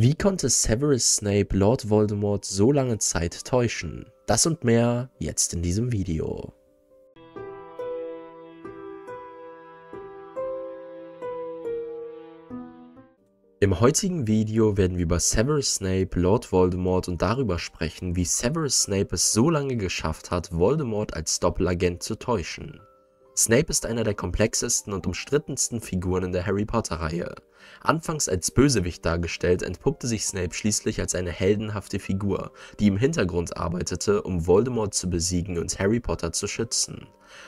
Wie konnte Severus Snape Lord Voldemort so lange Zeit täuschen? Das und mehr jetzt in diesem Video. Im heutigen Video werden wir über Severus Snape, Lord Voldemort und darüber sprechen, wie Severus Snape es so lange geschafft hat, Voldemort als Doppelagent zu täuschen. Snape ist einer der komplexesten und umstrittensten Figuren in der Harry Potter-Reihe. Anfangs als Bösewicht dargestellt, entpuppte sich Snape schließlich als eine heldenhafte Figur, die im Hintergrund arbeitete, um Voldemort zu besiegen und Harry Potter zu schützen.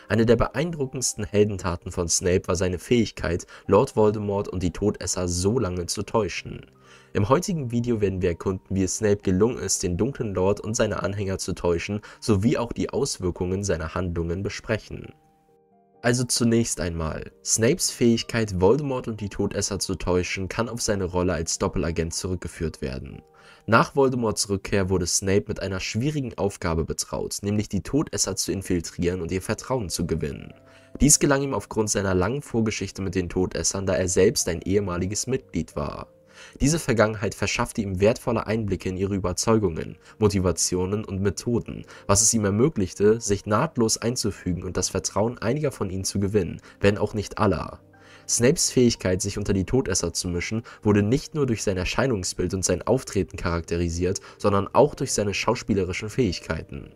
Eine der beeindruckendsten Heldentaten von Snape war seine Fähigkeit, Lord Voldemort und die Todesser so lange zu täuschen. Im heutigen Video werden wir erkunden, wie es Snape gelungen ist, den dunklen Lord und seine Anhänger zu täuschen, sowie auch die Auswirkungen seiner Handlungen besprechen. Also zunächst einmal, Snapes Fähigkeit, Voldemort und die Todesser zu täuschen, kann auf seine Rolle als Doppelagent zurückgeführt werden. Nach Voldemorts Rückkehr wurde Snape mit einer schwierigen Aufgabe betraut, nämlich die Todesser zu infiltrieren und ihr Vertrauen zu gewinnen. Dies gelang ihm aufgrund seiner langen Vorgeschichte mit den Todessern, da er selbst ein ehemaliges Mitglied war. Diese Vergangenheit verschaffte ihm wertvolle Einblicke in ihre Überzeugungen, Motivationen und Methoden, was es ihm ermöglichte, sich nahtlos einzufügen und das Vertrauen einiger von ihnen zu gewinnen, wenn auch nicht aller. Snapes Fähigkeit, sich unter die Todesser zu mischen, wurde nicht nur durch sein Erscheinungsbild und sein Auftreten charakterisiert, sondern auch durch seine schauspielerischen Fähigkeiten.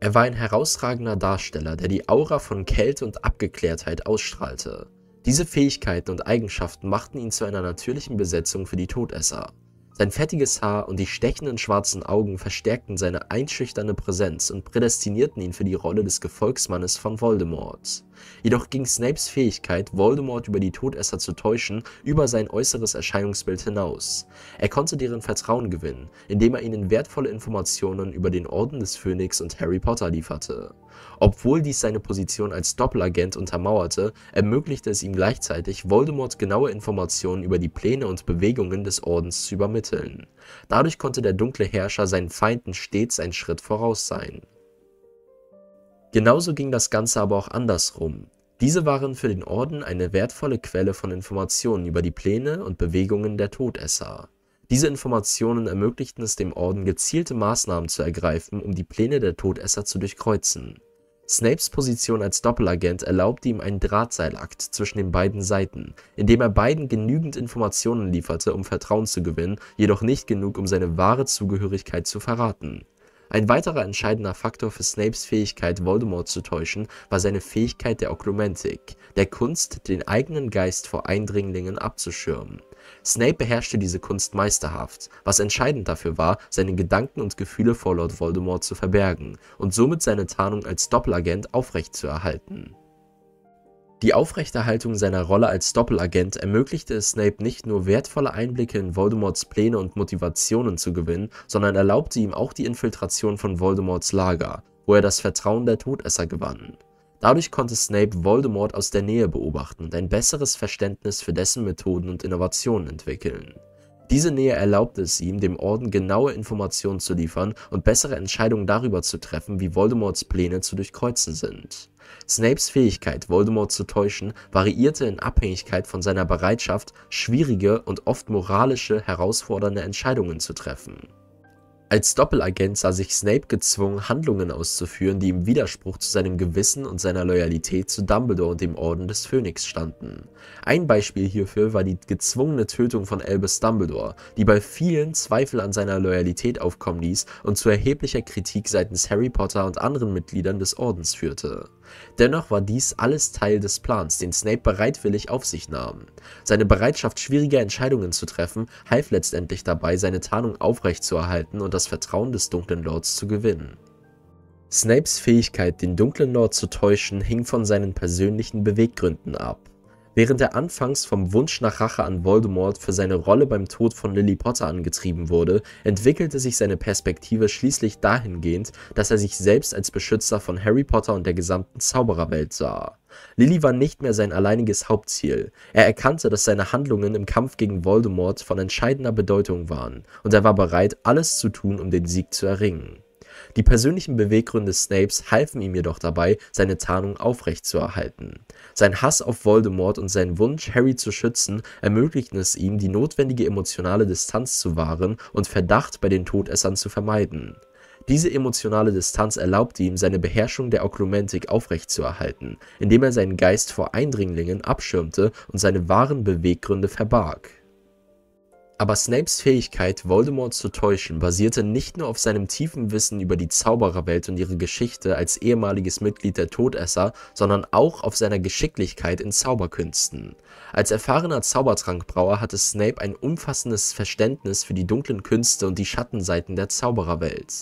Er war ein herausragender Darsteller, der die Aura von Kälte und Abgeklärtheit ausstrahlte. Diese Fähigkeiten und Eigenschaften machten ihn zu einer natürlichen Besetzung für die Todesser. Sein fettiges Haar und die stechenden schwarzen Augen verstärkten seine einschüchternde Präsenz und prädestinierten ihn für die Rolle des Gefolgsmannes von Voldemort. Jedoch ging Snapes Fähigkeit, Voldemort über die Todesser zu täuschen, über sein äußeres Erscheinungsbild hinaus. Er konnte deren Vertrauen gewinnen, indem er ihnen wertvolle Informationen über den Orden des Phönix und Harry Potter lieferte. Obwohl dies seine Position als Doppelagent untermauerte, ermöglichte es ihm gleichzeitig, Voldemort genaue Informationen über die Pläne und Bewegungen des Ordens zu übermitteln ermitteln. Dadurch konnte der dunkle Herrscher seinen Feinden stets einen Schritt voraus sein. Genauso ging das Ganze aber auch andersrum. Diese waren für den Orden eine wertvolle Quelle von Informationen über die Pläne und Bewegungen der Todesser. Diese Informationen ermöglichten es dem Orden gezielte Maßnahmen zu ergreifen, um die Pläne der Todesser zu durchkreuzen. Snapes Position als Doppelagent erlaubte ihm einen Drahtseilakt zwischen den beiden Seiten, indem er beiden genügend Informationen lieferte, um Vertrauen zu gewinnen, jedoch nicht genug, um seine wahre Zugehörigkeit zu verraten. Ein weiterer entscheidender Faktor für Snapes Fähigkeit, Voldemort zu täuschen, war seine Fähigkeit der Oklumentik, der Kunst, den eigenen Geist vor Eindringlingen abzuschirmen. Snape beherrschte diese Kunst meisterhaft, was entscheidend dafür war, seine Gedanken und Gefühle vor Lord Voldemort zu verbergen und somit seine Tarnung als Doppelagent aufrechtzuerhalten. Die Aufrechterhaltung seiner Rolle als Doppelagent ermöglichte es Snape nicht nur wertvolle Einblicke in Voldemorts Pläne und Motivationen zu gewinnen, sondern erlaubte ihm auch die Infiltration von Voldemorts Lager, wo er das Vertrauen der Todesser gewann. Dadurch konnte Snape Voldemort aus der Nähe beobachten und ein besseres Verständnis für dessen Methoden und Innovationen entwickeln. Diese Nähe erlaubte es ihm, dem Orden genaue Informationen zu liefern und bessere Entscheidungen darüber zu treffen, wie Voldemorts Pläne zu durchkreuzen sind. Snapes Fähigkeit, Voldemort zu täuschen, variierte in Abhängigkeit von seiner Bereitschaft, schwierige und oft moralische herausfordernde Entscheidungen zu treffen. Als Doppelagent sah sich Snape gezwungen, Handlungen auszuführen, die im Widerspruch zu seinem Gewissen und seiner Loyalität zu Dumbledore und dem Orden des Phönix standen. Ein Beispiel hierfür war die gezwungene Tötung von Albus Dumbledore, die bei vielen Zweifel an seiner Loyalität aufkommen ließ und zu erheblicher Kritik seitens Harry Potter und anderen Mitgliedern des Ordens führte. Dennoch war dies alles Teil des Plans, den Snape bereitwillig auf sich nahm. Seine Bereitschaft, schwierige Entscheidungen zu treffen, half letztendlich dabei, seine Tarnung aufrechtzuerhalten und das Vertrauen des dunklen Lords zu gewinnen. Snapes Fähigkeit, den dunklen Lord zu täuschen, hing von seinen persönlichen Beweggründen ab. Während er anfangs vom Wunsch nach Rache an Voldemort für seine Rolle beim Tod von Lily Potter angetrieben wurde, entwickelte sich seine Perspektive schließlich dahingehend, dass er sich selbst als Beschützer von Harry Potter und der gesamten Zaubererwelt sah. Lily war nicht mehr sein alleiniges Hauptziel. Er erkannte, dass seine Handlungen im Kampf gegen Voldemort von entscheidender Bedeutung waren, und er war bereit, alles zu tun, um den Sieg zu erringen. Die persönlichen Beweggründe Snapes halfen ihm jedoch dabei, seine Tarnung aufrechtzuerhalten. Sein Hass auf Voldemort und sein Wunsch, Harry zu schützen, ermöglichten es ihm, die notwendige emotionale Distanz zu wahren und Verdacht bei den Todessern zu vermeiden. Diese emotionale Distanz erlaubte ihm, seine Beherrschung der Oklumentik aufrechtzuerhalten, indem er seinen Geist vor Eindringlingen abschirmte und seine wahren Beweggründe verbarg. Aber Snapes Fähigkeit, Voldemort zu täuschen, basierte nicht nur auf seinem tiefen Wissen über die Zaubererwelt und ihre Geschichte als ehemaliges Mitglied der Todesser, sondern auch auf seiner Geschicklichkeit in Zauberkünsten. Als erfahrener Zaubertrankbrauer hatte Snape ein umfassendes Verständnis für die dunklen Künste und die Schattenseiten der Zaubererwelt.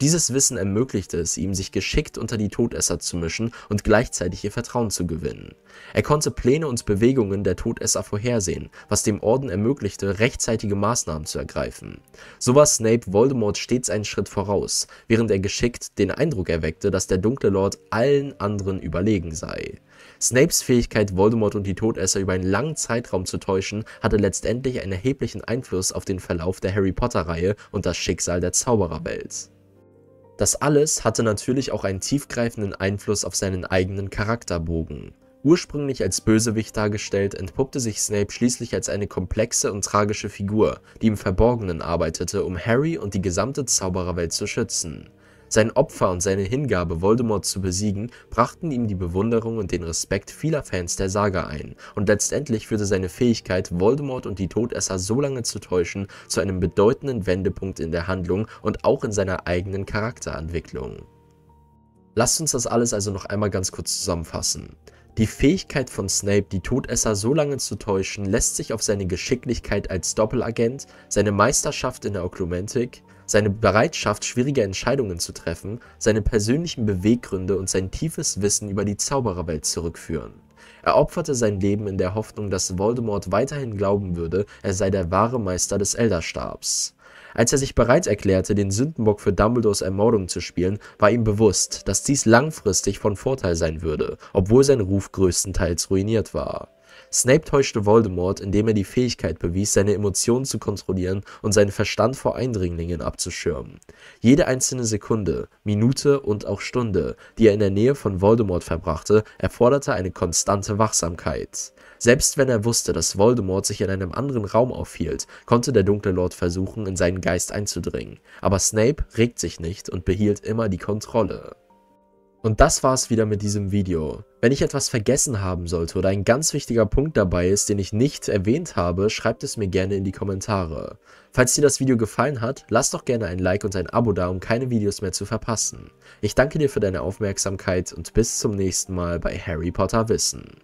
Dieses Wissen ermöglichte es ihm, sich geschickt unter die Todesser zu mischen und gleichzeitig ihr Vertrauen zu gewinnen. Er konnte Pläne und Bewegungen der Todesser vorhersehen, was dem Orden ermöglichte, rechtzeitig heftige Maßnahmen zu ergreifen. So war Snape Voldemort stets einen Schritt voraus, während er geschickt den Eindruck erweckte, dass der dunkle Lord allen anderen überlegen sei. Snapes Fähigkeit, Voldemort und die Todesser über einen langen Zeitraum zu täuschen, hatte letztendlich einen erheblichen Einfluss auf den Verlauf der Harry Potter-Reihe und das Schicksal der Zaubererwelt. Das alles hatte natürlich auch einen tiefgreifenden Einfluss auf seinen eigenen Charakterbogen. Ursprünglich als Bösewicht dargestellt, entpuppte sich Snape schließlich als eine komplexe und tragische Figur, die im Verborgenen arbeitete, um Harry und die gesamte Zaubererwelt zu schützen. Sein Opfer und seine Hingabe, Voldemort zu besiegen, brachten ihm die Bewunderung und den Respekt vieler Fans der Saga ein, und letztendlich führte seine Fähigkeit, Voldemort und die Todesser so lange zu täuschen, zu einem bedeutenden Wendepunkt in der Handlung und auch in seiner eigenen Charakterentwicklung. Lasst uns das alles also noch einmal ganz kurz zusammenfassen. Die Fähigkeit von Snape, die Todesser so lange zu täuschen, lässt sich auf seine Geschicklichkeit als Doppelagent, seine Meisterschaft in der Oklumentik, seine Bereitschaft, schwierige Entscheidungen zu treffen, seine persönlichen Beweggründe und sein tiefes Wissen über die Zaubererwelt zurückführen. Er opferte sein Leben in der Hoffnung, dass Voldemort weiterhin glauben würde, er sei der wahre Meister des Elderstabs. Als er sich bereits erklärte, den Sündenbock für Dumbledores Ermordung zu spielen, war ihm bewusst, dass dies langfristig von Vorteil sein würde, obwohl sein Ruf größtenteils ruiniert war. Snape täuschte Voldemort, indem er die Fähigkeit bewies, seine Emotionen zu kontrollieren und seinen Verstand vor Eindringlingen abzuschirmen. Jede einzelne Sekunde, Minute und auch Stunde, die er in der Nähe von Voldemort verbrachte, erforderte eine konstante Wachsamkeit. Selbst wenn er wusste, dass Voldemort sich in einem anderen Raum aufhielt, konnte der dunkle Lord versuchen, in seinen Geist einzudringen. Aber Snape regt sich nicht und behielt immer die Kontrolle. Und das war's wieder mit diesem Video. Wenn ich etwas vergessen haben sollte oder ein ganz wichtiger Punkt dabei ist, den ich nicht erwähnt habe, schreibt es mir gerne in die Kommentare. Falls dir das Video gefallen hat, lass doch gerne ein Like und ein Abo da, um keine Videos mehr zu verpassen. Ich danke dir für deine Aufmerksamkeit und bis zum nächsten Mal bei Harry Potter Wissen.